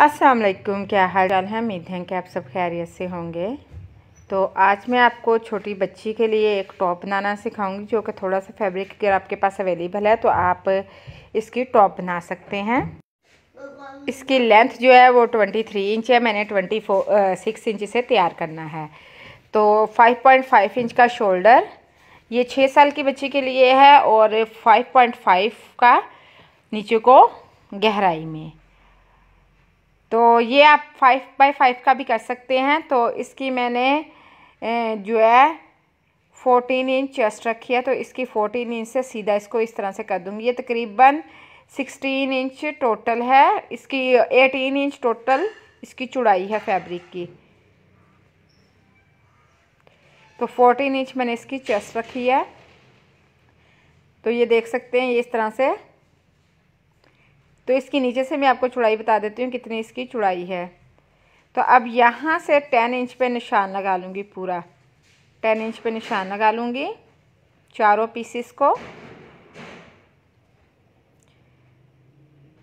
अस्सलाम वालेकुम क्या हाल चाल है उम्मीद है कि आप सब खैरियत से होंगे तो आज मैं आपको छोटी बच्ची के लिए एक टॉप बनाना सिखाऊंगी जो कि थोड़ा सा फैब्रिक अगर आपके पास अवेलेबल है तो आप इसकी टॉप बना सकते हैं इसकी लेंथ जो है वो 23 इंच है मैंने 24 सिक्स इंच से तैयार करना है तो 5.5 इंच का शोल्डर ये छः साल की बच्ची के लिए है और 5.5 का नीचे को गहराई में तो ये आप फाइव बाई फाइव का भी कर सकते हैं तो इसकी मैंने जो है फोर्टीन इंच चेस्ट रखी है तो इसकी फोर्टीन इंच से सीधा इसको इस तरह से कर दूँगी ये तकरीबन सिक्सटीन इंच टोटल है इसकी एटीन इंच टोटल इसकी चुड़ाई है फैब्रिक की तो फोर्टीन इंच मैंने इसकी चेस्ट रखी है तो ये देख सकते हैं ये इस तरह से तो इसके नीचे से मैं आपको चौड़ाई बता देती हूँ कितनी इसकी चौड़ाई है तो अब यहाँ से टेन इंच पे निशान लगा लूँगी पूरा टेन इंच पे निशान लगा लूँगी चारों पीसेस को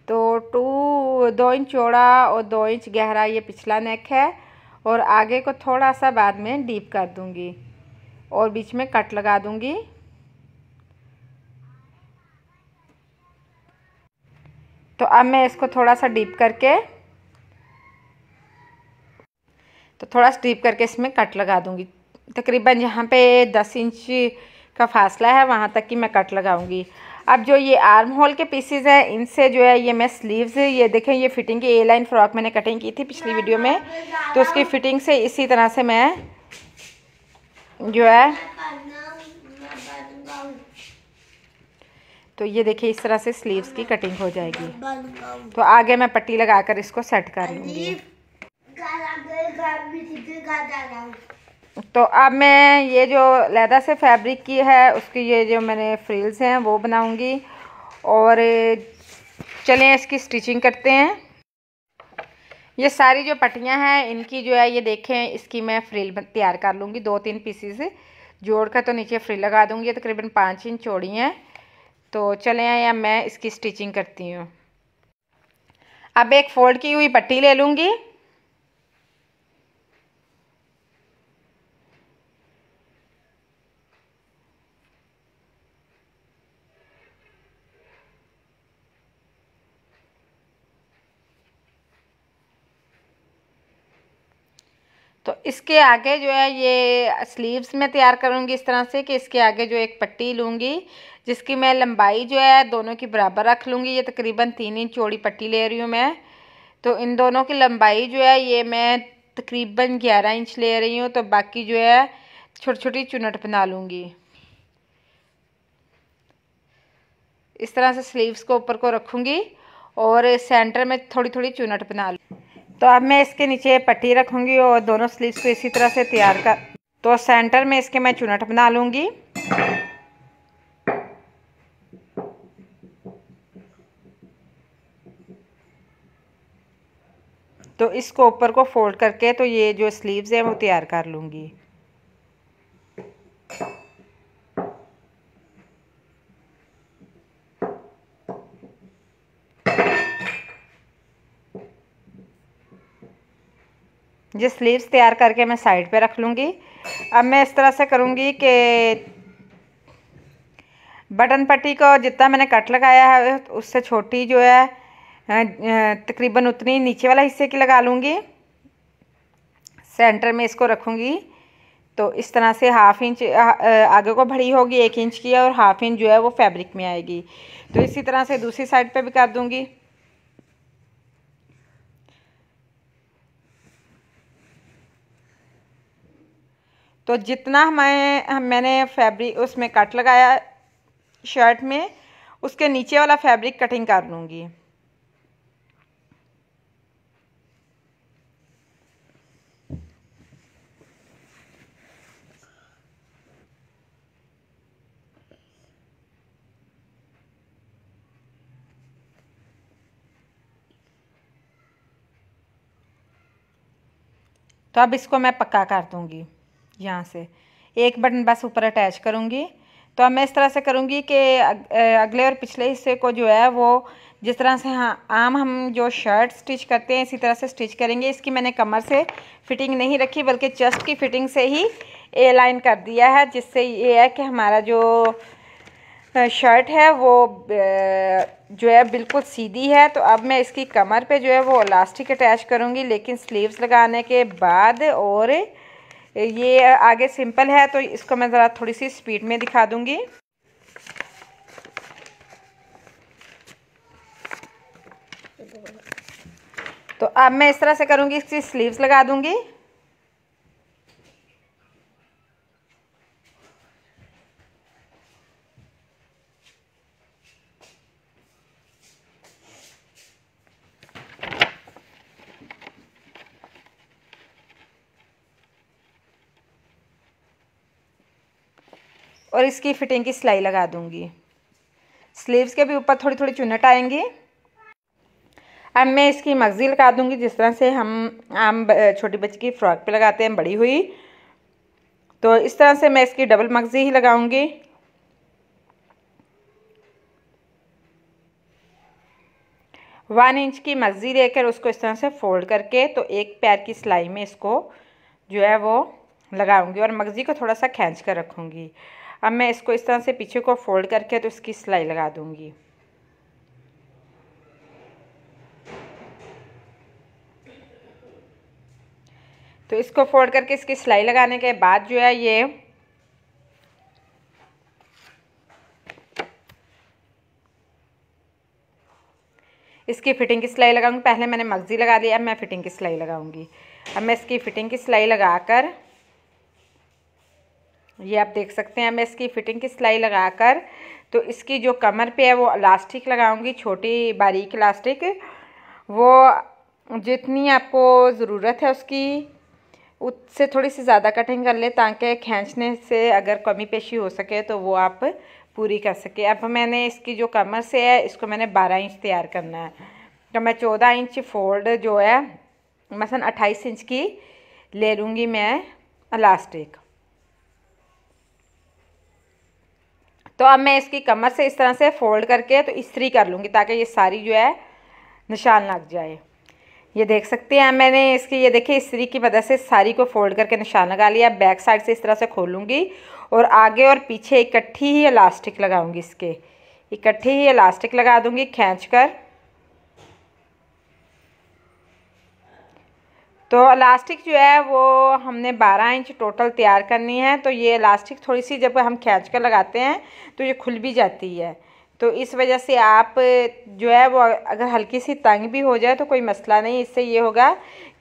तो टू दो इंच चौड़ा और दो इंच गहरा ये पिछला नेक है और आगे को थोड़ा सा बाद में डीप कर दूँगी और बीच में कट लगा दूँगी तो अब मैं इसको थोड़ा सा डीप करके तो थोड़ा सा डीप करके इसमें कट लगा दूँगी तकरीबन यहाँ पे दस इंच का फासला है वहाँ तक कि मैं कट लगाऊंगी अब जो ये आर्म होल के पीसीज़ हैं इनसे जो है ये मैं स्लीव्स ये देखें ये फिटिंग की ए लाइन फ्रॉक मैंने कटिंग की थी पिछली वीडियो में तो उसकी फिटिंग से इसी तरह से मैं जो है तो ये देखिए इस तरह से स्लीव्स की कटिंग हो जाएगी तो आगे मैं पट्टी लगा कर इसको सेट कर लूँगी तो अब मैं ये जो लैदा से फैब्रिक की है उसकी ये जो मैंने फ्रिल्स हैं वो बनाऊंगी और चलें इसकी स्टिचिंग करते हैं ये सारी जो पट्टियाँ हैं इनकी जो है ये देखें इसकी मैं फ्रिल तैयार कर लूँगी दो तीन पीसीज जोड़ कर तो नीचे फ्रिल लगा दूँगी तकरीबन पाँच इंच चौड़ी हैं तो चले आए अब मैं इसकी स्टिचिंग करती हूँ अब एक फ़ोल्ड की हुई पट्टी ले लूँगी इसके आगे जो है ये स्लीव्स में तैयार करूँगी इस तरह से कि इसके आगे जो एक पट्टी लूँगी जिसकी मैं लंबाई जो है दोनों की बराबर रख लूँगी ये तकरीबन तीन इंच चौड़ी पट्टी ले रही हूँ मैं तो इन दोनों की लंबाई जो है ये मैं तकरीबन ग्यारह इंच ले रही हूँ तो बाकी जो है छोटी छोटी चुनट बना लूँगी इस तरह से स्लीव्स को ऊपर को रखूँगी और सेंटर में थोड़ी थोड़ी चुनट बना लूँ तो अब मैं इसके नीचे पट्टी रखूंगी और दोनों स्लीव्स को इसी तरह से तैयार कर तो सेंटर में इसके मैं चुनट बना लूँगी तो इसको ऊपर को फोल्ड करके तो ये जो स्लीव्स हैं वो तैयार कर लूँगी ये स्लीव्स तैयार करके मैं साइड पे रख लूँगी अब मैं इस तरह से करूँगी कि बटन पट्टी को जितना मैंने कट लगाया है उससे छोटी जो है तकरीबन उतनी नीचे वाला हिस्से की लगा लूँगी सेंटर में इसको रखूँगी तो इस तरह से हाफ इंच आगे को भरी होगी एक इंच की और हाफ इंच जो है वो फैब्रिक में आएगी तो इसी तरह से दूसरी साइड पे भी कर दूँगी तो जितना मैं मैंने फैब्रिक उसमें कट लगाया शर्ट में उसके नीचे वाला फैब्रिक कटिंग कर लूँगी तो अब इसको मैं पक्का कर दूंगी यहाँ से एक बटन बस ऊपर अटैच करूँगी तो अब मैं इस तरह से करूँगी कि अगले और पिछले हिस्से को जो है वो जिस तरह से हाँ आम हम जो शर्ट स्टिच करते हैं इसी तरह से स्टिच करेंगे इसकी मैंने कमर से फिटिंग नहीं रखी बल्कि चेस्ट की फिटिंग से ही ए लाइन कर दिया है जिससे ये है कि हमारा जो शर्ट है वो जो है बिल्कुल सीधी है तो अब मैं इसकी कमर पे जो है वो इलास्टिक अटैच करूँगी लेकिन स्लीव्स लगाने के बाद और ये आगे सिंपल है तो इसको मैं ज़रा थोड़ी सी स्पीड में दिखा दूँगी तो अब मैं इस तरह से करूँगी इसकी स्लीव्स लगा दूँगी और इसकी फिटिंग की सिलाई लगा दूँगी स्लीव्स के भी ऊपर थोड़ी थोड़ी चुनट आएंगी अब मैं इसकी मगजी लगा दूँगी जिस तरह से हम आम छोटी बच्ची की फ्रॉक पे लगाते हैं बड़ी हुई तो इस तरह से मैं इसकी डबल मगजी ही लगाऊंगी वन इंच की मगजी लेकर उसको इस तरह से फोल्ड करके तो एक पैर की सिलाई में इसको जो है वो लगाऊंगी और मगजी को थोड़ा सा खींच कर रखूँगी अब मैं इसको इस तरह से पीछे को फोल्ड करके तो इसकी सिलाई लगा दूंगी तो इसको फोल्ड करके इसकी सिलाई लगाने के बाद जो है ये इसकी फिटिंग की सिलाई लगाऊंगी पहले मैंने मगजी लगा दी अब मैं फिटिंग की सिलाई लगाऊंगी अब मैं इसकी फिटिंग की सिलाई लगाकर ये आप देख सकते हैं मैं इसकी फ़िटिंग की सिलाई लगाकर तो इसकी जो कमर पे है वो इलास्टिक लगाऊंगी छोटी बारीक इलास्टिक वो जितनी आपको ज़रूरत है उसकी उससे थोड़ी सी ज़्यादा कटिंग कर लें ताकि खींचने से अगर कमी पेशी हो सके तो वो आप पूरी कर सके अब मैंने इसकी जो कमर से है इसको मैंने बारह इंच तैयार करना है तो मैं चौदह इंच फोल्ड जो है मसन अट्ठाईस इंच की ले लूँगी मैं इलास्टिक तो अब मैं इसकी कमर से इस तरह से फोल्ड करके तो इस्त्री कर लूँगी ताकि ये सारी जो है निशान लग जाए ये देख सकते हैं मैंने इसकी ये देखिए इस्त्री की मदद से सारी को फोल्ड करके निशान लगा लिया बैक साइड से इस तरह से खोलूँगी और आगे और पीछे इकट्ठी ही इलास्टिक लगाऊँगी इसके इकट्ठी ही इलास्टिक लगा दूँगी खींच कर तो इलास्टिक जो है वो हमने 12 इंच टोटल तैयार करनी है तो ये इलास्टिक थोड़ी सी जब हम खींच कर लगाते हैं तो ये खुल भी जाती है तो इस वजह से आप जो है वो अगर हल्की सी तंग भी हो जाए तो कोई मसला नहीं इससे ये होगा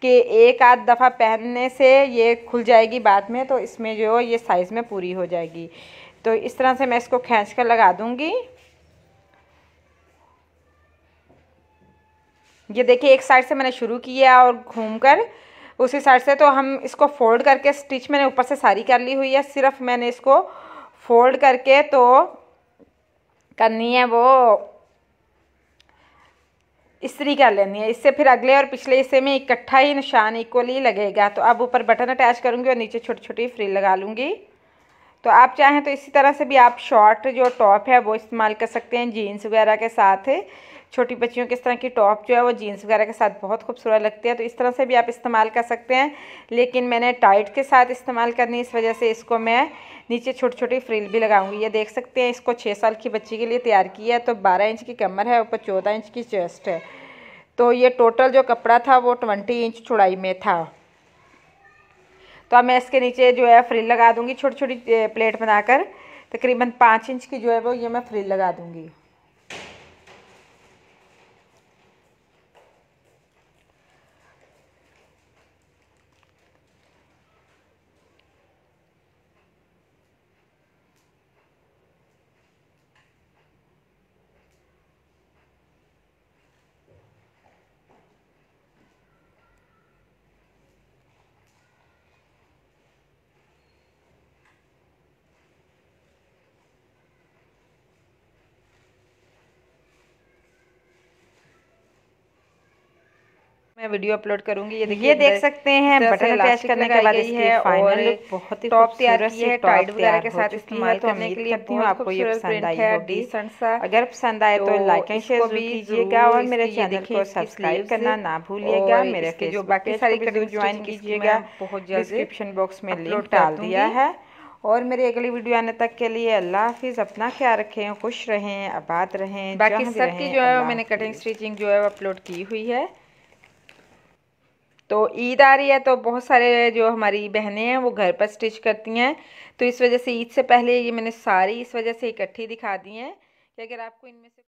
कि एक आध दफ़ा पहनने से ये खुल जाएगी बाद में तो इसमें जो ये साइज़ में पूरी हो जाएगी तो इस तरह से मैं इसको खींच कर लगा दूँगी ये देखिए एक साइड से मैंने शुरू किया और घूमकर उसी साइड से तो हम इसको फोल्ड करके स्टिच मैंने ऊपर से सारी कर ली हुई है सिर्फ मैंने इसको फोल्ड करके तो करनी है वो इस्त्री कर लेनी है इससे फिर अगले और पिछले हिस्से में इकट्ठा ही निशान इक्वली लगेगा तो अब ऊपर बटन अटैच करूँगी और नीचे छोटी छोटी फ्री लगा लूँगी तो आप चाहें तो इसी तरह से भी आप शॉर्ट जो टॉप है वो इस्तेमाल कर सकते हैं जीन्स वगैरह के साथ छोटी बच्चियों के इस तरह की टॉप जो है वो जीन्स वगैरह के साथ बहुत खूबसूरत लगती है तो इस तरह से भी आप इस्तेमाल कर सकते हैं लेकिन मैंने टाइट के साथ इस्तेमाल करनी इस वजह से इसको मैं नीचे छोटी छोटी फ्रिल भी लगाऊंगी ये देख सकते हैं इसको छः साल की बच्ची के लिए तैयार किया है तो बारह इंच की कमर है ऊपर चौदह इंच की चेस्ट है तो ये टोटल जो कपड़ा था वो ट्वेंटी इंच चौड़ाई में था तो अब मैं इसके नीचे जो है फ्रिल लगा दूँगी छोटी छोटी प्लेट बनाकर तकरीबन पाँच इंच की जो है वो ये मैं फ्रिल लगा दूँगी मैं वीडियो अपलोड करूंगी ये देखिए ये देख सकते हैं बटन अटैच करने के बाद इसकी फाइनल बहुत ही टॉप तैयार की है टाइड वगैरह के साथ इस्तेमाल तो करने के लिए हूं आपको ये पसंद आई होगी अगर पसंद आए तो लाइक एंड शेयर भी कीजिएगा और मेरे चैनल को सब्सक्राइब करना ना भूलिएगा मेरे जो बाकी सारी कटिंग ज्वाइन कीजिएगा बहुत जल्द डिस्क्रिप्शन बॉक्स में लिंक डाल दिया है और मेरी अगली वीडियो आने तक के लिए अल्लाह हाफिज़ अपना ख्याल रखें खुश रहें आबाद रहें बाकी सब की जो है मैंने कटिंग स्टिचिंग जो है वो अपलोड की हुई है तो ईद आ रही है तो बहुत सारे जो हमारी बहनें हैं वो घर पर स्टिच करती हैं तो इस वजह से ईद से पहले ये मैंने सारी इस वजह से इकट्ठी दिखा दी हैं कि अगर आपको इनमें से